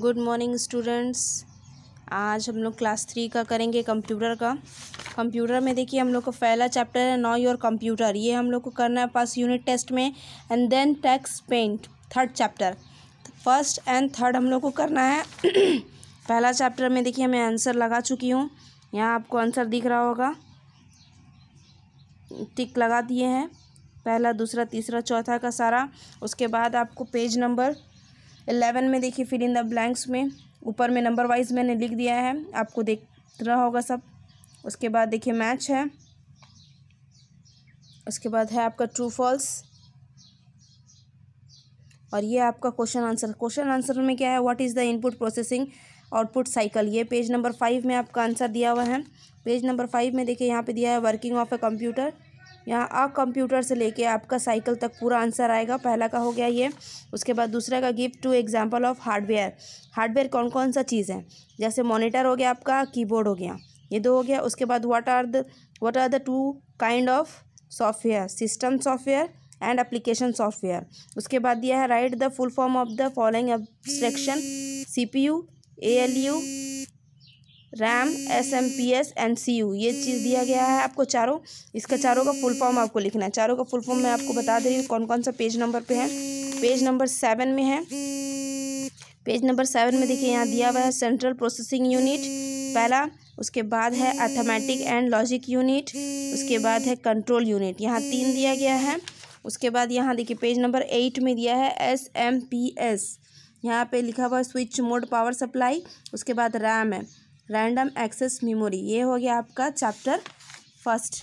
good morning students आज हम लोग क्लास थ्री का करेंगे कंप्यूटर का कंप्यूटर में देखिए हम लोग का पहला चैप्टर है नॉ योर कंप्यूटर ये हम लोग को करना है पास यूनिट टेस्ट में and then Tux Paint third chapter first and third हम लोग को करना है पहला चैप्टर में देखिए मैं आंसर लगा चुकी हूँ यहाँ आपको आंसर दिख रहा होगा टिक लगा दिए हैं पहला दूसरा तीसरा चौथा का सारा उसके बाद आपको पेज नंबर एलेवन में देखिए फिर इन द ब्लैंक्स में ऊपर में नंबर वाइज मैंने लिख दिया है आपको देख रहा होगा सब उसके बाद देखिए मैच है उसके बाद है आपका ट्रू फॉल्स और ये आपका क्वेश्चन आंसर क्वेश्चन आंसर में क्या है what is the input processing output cycle ये पेज नंबर फाइव में आपका आंसर दिया हुआ है पेज नंबर फाइव में देखिए यहाँ पे दिया है वर्किंग ऑफ ए कंप्यूटर यहाँ आ कंप्यूटर से लेके आपका साइकिल तक पूरा आंसर आएगा पहला का हो गया ये उसके बाद दूसरा का गिफ्ट two example of hardware hardware कौन कौन सा चीज़ है जैसे मॉनिटर हो गया आपका कीबोर्ड हो गया ये दो हो गया उसके बाद what are the what are the two kind of software system software and application software उसके बाद दिया है write the full form of the following abbreviation C P U A L U RAM S M P S N C U ये चीज़ दिया गया है आपको चारों इसका चारों का फुल फॉर्म आपको लिखना है चारों का फुल फॉर्म मैं आपको बता दे रही हूँ कौन कौन सा पेज नंबर पे है पेज नंबर सेवन में है पेज नंबर सेवन में देखिए यहाँ दिया हुआ है सेंट्रल प्रोसेसिंग यूनिट पहला उसके बाद है अथमेटिक एंड लॉजिक यूनिट उसके बाद है कंट्रोल यूनिट यहाँ तीन दिया गया है उसके बाद यहाँ देखिए पेज नंबर एट में दिया है एस एम पी एस यहाँ पे लिखा हुआ स्विच मोड पावर सप्लाई उसके बाद रैम है रैंडम एक्सेस मेमोरी ये हो गया आपका चैप्टर फर्स्ट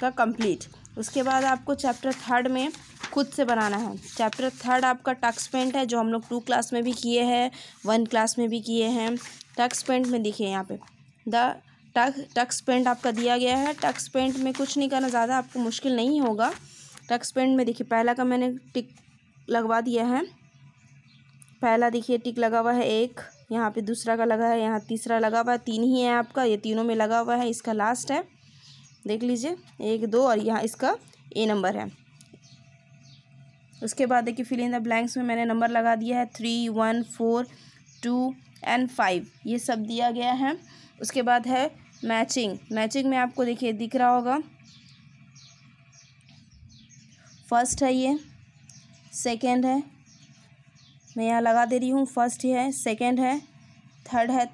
का कंप्लीट उसके बाद आपको चैप्टर थर्ड में खुद से बनाना है चैप्टर थर्ड आपका टक्स पेंट है जो हम लोग टू क्लास में भी किए हैं वन क्लास में भी किए हैं टक्स पेंट में देखिए यहाँ पे द टक टक्स पेंट आपका दिया गया है टक्स पेंट में कुछ नहीं करना ज़्यादा आपको मुश्किल नहीं होगा टक्स पेंट में देखिए पहला का मैंने टिक लगवा दिया है पहला देखिए टिक लगा हुआ है एक यहाँ पे दूसरा का लगा है यहाँ तीसरा लगा हुआ है तीन ही है आपका ये तीनों में लगा हुआ है इसका लास्ट है देख लीजिए एक दो और यहाँ इसका ए नंबर है उसके बाद देखिए फिल इन द ब्लैंक्स में मैंने नंबर लगा दिया है three one four two and five ये सब दिया गया है उसके बाद है मैचिंग मैचिंग में आपको देखिए दिख रहा होगा फर्स्ट है ये सेकेंड है मैं यहाँ लगा दे रही हूँ फर्स्ट है सेकंड है थर्ड है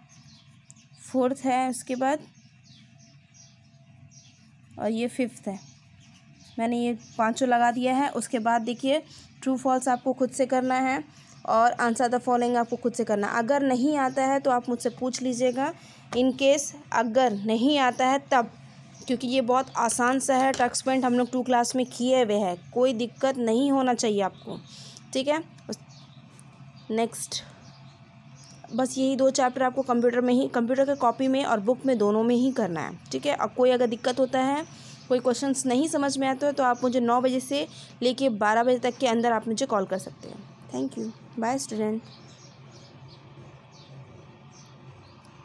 फोर्थ है उसके बाद और ये फिफ्थ है मैंने ये पांचों लगा दिया है उसके बाद देखिए ट्रू फॉल्स आपको खुद से करना है और आंसर द फॉलोइंग आपको खुद से करना अगर नहीं आता है तो आप मुझसे पूछ लीजिएगा इन केस अगर नहीं आता है तब क्योंकि ये बहुत आसान सा है टक्स पेंट हम लोग टू क्लास में किए हुए हैं कोई दिक्कत नहीं होना चाहिए आपको ठीक है नेक्स्ट बस यही दो चैप्टर आपको कंप्यूटर में ही कंप्यूटर के कॉपी में और बुक में दोनों में ही करना है ठीक है अब कोई अगर दिक्कत होता है कोई क्वेश्चंस नहीं समझ में आते हो तो आप मुझे नौ बजे से लेके बारह बजे तक के अंदर आप मुझे कॉल कर सकते हैं थैंक यू बाय स्टूडेंट